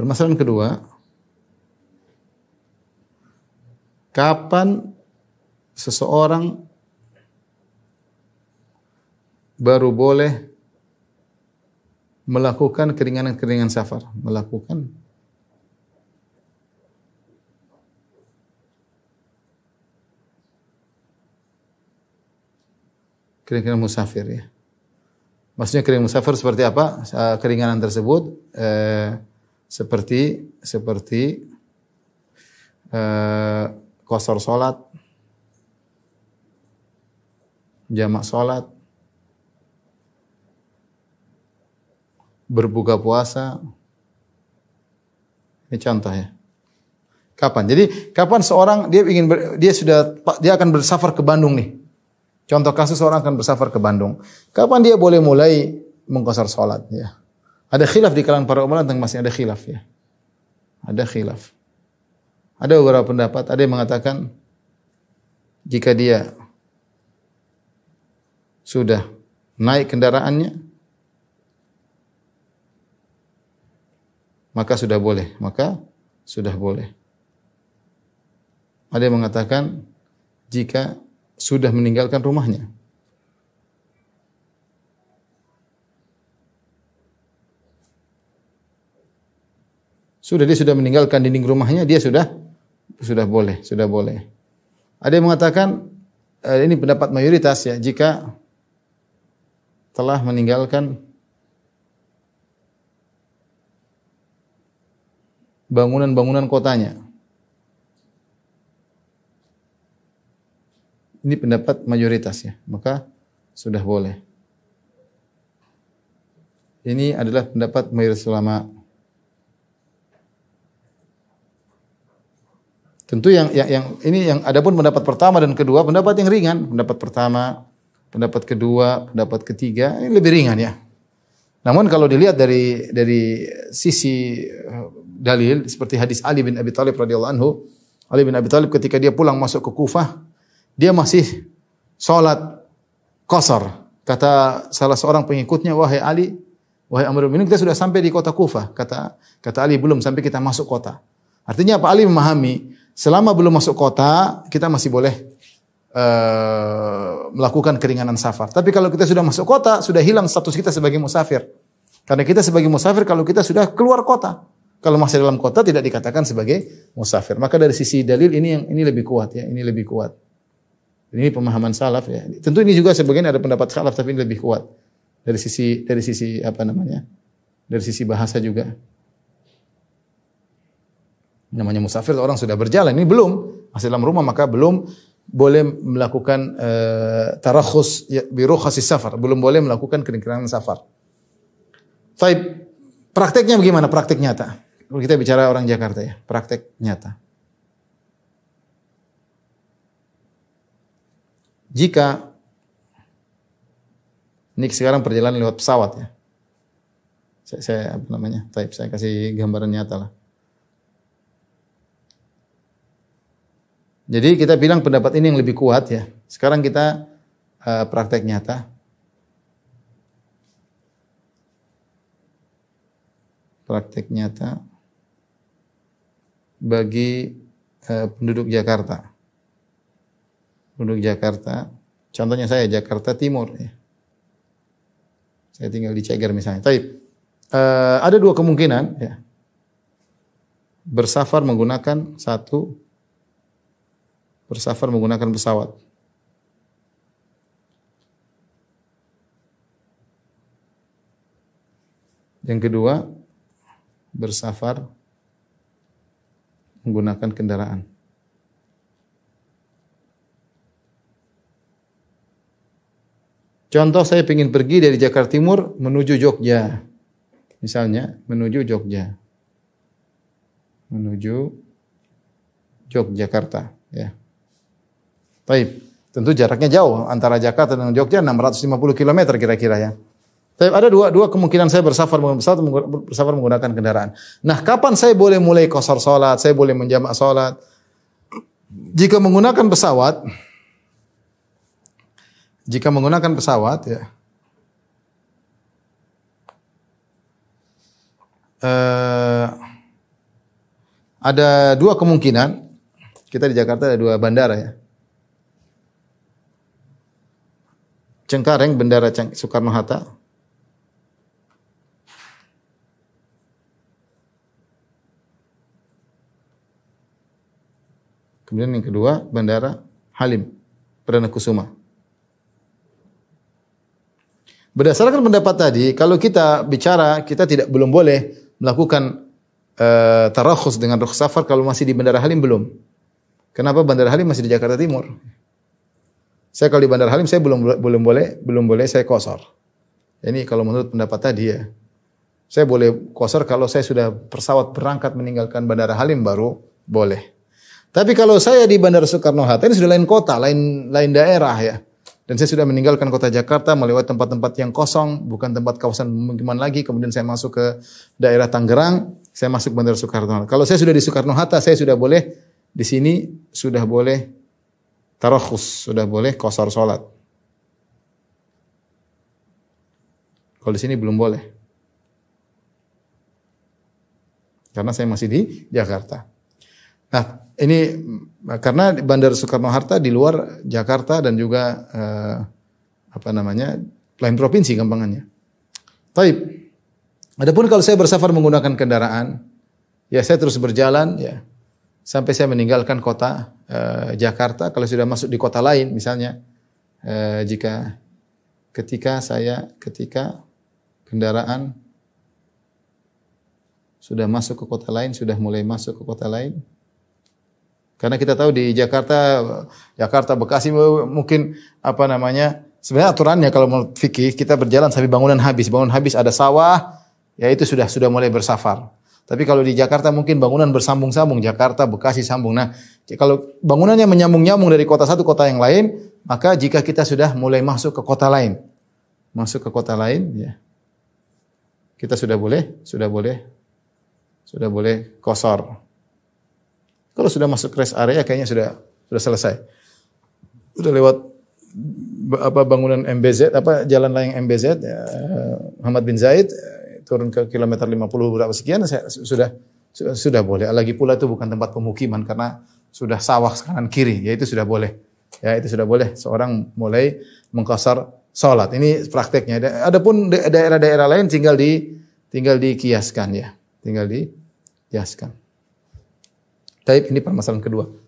Permasalahan kedua, kapan seseorang baru boleh melakukan keringanan-keringanan safar, melakukan keringanan musafir ya. Maksudnya keringanan musafir seperti apa? Eh, keringanan tersebut eh, seperti seperti eh, kosor solat, jamak solat, berbuka puasa. Ini contoh ya. Kapan? Jadi kapan seorang dia ingin ber, dia sudah dia akan bersafar ke Bandung nih. Contoh kasus seorang akan bersafar ke Bandung. Kapan dia boleh mulai mengkosor solat ya? Ada khilaf di kalangan para ulama tentang masih ada khilaf ya. Ada khilaf. Ada beberapa pendapat, ada yang mengatakan jika dia sudah naik kendaraannya maka sudah boleh, maka sudah boleh. Ada yang mengatakan jika sudah meninggalkan rumahnya, Sudah dia sudah meninggalkan dinding rumahnya, dia sudah sudah boleh, sudah boleh. Ada yang mengatakan eh, ini pendapat mayoritas ya, jika telah meninggalkan bangunan-bangunan kotanya. Ini pendapat mayoritas ya, maka sudah boleh. Ini adalah pendapat mayoritas ulama. Tentu yang, yang, yang ini yang ada pun pendapat pertama dan kedua pendapat yang ringan. Pendapat pertama, pendapat kedua, pendapat ketiga ini lebih ringan ya. Namun kalau dilihat dari dari sisi eh, dalil seperti hadis Ali bin Abi Thalib radhiyallahu anhu, Ali bin Abi Thalib ketika dia pulang masuk ke Kufah, dia masih sholat kosor. Kata salah seorang pengikutnya, wahai Ali, wahai Amr bin kita sudah sampai di kota Kufah. Kata kata Ali belum sampai kita masuk kota. Artinya apa Ali memahami Selama belum masuk kota, kita masih boleh uh, melakukan keringanan safar. Tapi kalau kita sudah masuk kota, sudah hilang status kita sebagai musafir. Karena kita sebagai musafir kalau kita sudah keluar kota. Kalau masih dalam kota tidak dikatakan sebagai musafir. Maka dari sisi dalil ini yang ini lebih kuat ya, ini lebih kuat. Ini pemahaman salaf ya. Tentu ini juga sebagian ada pendapat salaf tapi ini lebih kuat dari sisi dari sisi apa namanya? Dari sisi bahasa juga. Namanya musafir orang sudah berjalan, ini belum masih dalam rumah maka belum boleh melakukan uh, tarakhus ya, khasis safar, belum boleh melakukan keringanan safar. Tapi prakteknya bagaimana? Praktek nyata. Kalau kita bicara orang Jakarta ya, praktek nyata. Jika ini sekarang perjalanan lewat pesawat ya. Saya, saya apa namanya? Type saya kasih gambaran nyata lah. Jadi kita bilang pendapat ini yang lebih kuat ya. Sekarang kita uh, praktek nyata. Praktek nyata bagi uh, penduduk Jakarta. Penduduk Jakarta, contohnya saya Jakarta Timur ya. Saya tinggal di Ceger misalnya. Tapi uh, eh, ada dua kemungkinan ya. Bersafar menggunakan satu bersafar menggunakan pesawat. Yang kedua, bersafar menggunakan kendaraan. Contoh saya ingin pergi dari Jakarta Timur menuju Jogja. Misalnya menuju Jogja. Menuju Yogyakarta, ya. Baik, tentu jaraknya jauh antara Jakarta dan Jogja 650 km kira-kira ya. Tapi ada dua dua kemungkinan saya bersafar bersafar, menggunakan kendaraan. Nah, kapan saya boleh mulai kosor salat, saya boleh menjamak salat? Jika menggunakan pesawat jika menggunakan pesawat ya. Uh, ada dua kemungkinan. Kita di Jakarta ada dua bandara ya. Cengkareng bendara Soekarno Hatta. Kemudian yang kedua bendera Halim Perdana Kusuma. Berdasarkan pendapat tadi, kalau kita bicara kita tidak belum boleh melakukan e, tarakhus dengan rukhsafar kalau masih di Bandara Halim belum. Kenapa Bandara Halim masih di Jakarta Timur? Saya kalau di Bandar Halim saya belum belum boleh belum boleh saya kosor. Ini kalau menurut pendapat tadi ya. Saya boleh kosor kalau saya sudah pesawat berangkat meninggalkan Bandara Halim baru boleh. Tapi kalau saya di Bandara Soekarno Hatta ini sudah lain kota, lain lain daerah ya. Dan saya sudah meninggalkan kota Jakarta melewati tempat-tempat yang kosong, bukan tempat kawasan pemukiman lagi. Kemudian saya masuk ke daerah Tangerang, saya masuk Bandara Soekarno Hatta. Kalau saya sudah di Soekarno Hatta, saya sudah boleh di sini sudah boleh tarakhus, sudah boleh kosor sholat. Kalau di sini belum boleh. Karena saya masih di Jakarta. Nah, ini karena Bandar Soekarno Hatta di luar Jakarta dan juga eh, apa namanya lain provinsi gampangannya. Taib. Adapun kalau saya bersafar menggunakan kendaraan, ya saya terus berjalan, ya sampai saya meninggalkan kota e, Jakarta. Kalau sudah masuk di kota lain, misalnya e, jika ketika saya ketika kendaraan sudah masuk ke kota lain, sudah mulai masuk ke kota lain, karena kita tahu di Jakarta, Jakarta, Bekasi mungkin apa namanya? Sebenarnya aturannya kalau menurut fikih kita berjalan sampai bangunan habis, bangunan habis ada sawah, ya itu sudah sudah mulai bersafar. Tapi kalau di Jakarta mungkin bangunan bersambung-sambung, Jakarta, Bekasi sambung. Nah, kalau bangunannya menyambung-nyambung dari kota satu kota yang lain, maka jika kita sudah mulai masuk ke kota lain, masuk ke kota lain, ya, kita sudah boleh, sudah boleh, sudah boleh kosor. Kalau sudah masuk rest area, kayaknya sudah sudah selesai. Sudah lewat apa bangunan MBZ, apa jalan lain MBZ, ya, Muhammad bin Zaid, turun ke kilometer 50 berapa sekian saya sudah sudah boleh. Lagi pula itu bukan tempat pemukiman karena sudah sawah kanan kiri, ya itu sudah boleh. Ya itu sudah boleh seorang mulai mengkosar salat. Ini prakteknya. Adapun daerah-daerah lain tinggal di tinggal dikiaskan ya, tinggal di kiaskan. Tapi ini permasalahan kedua.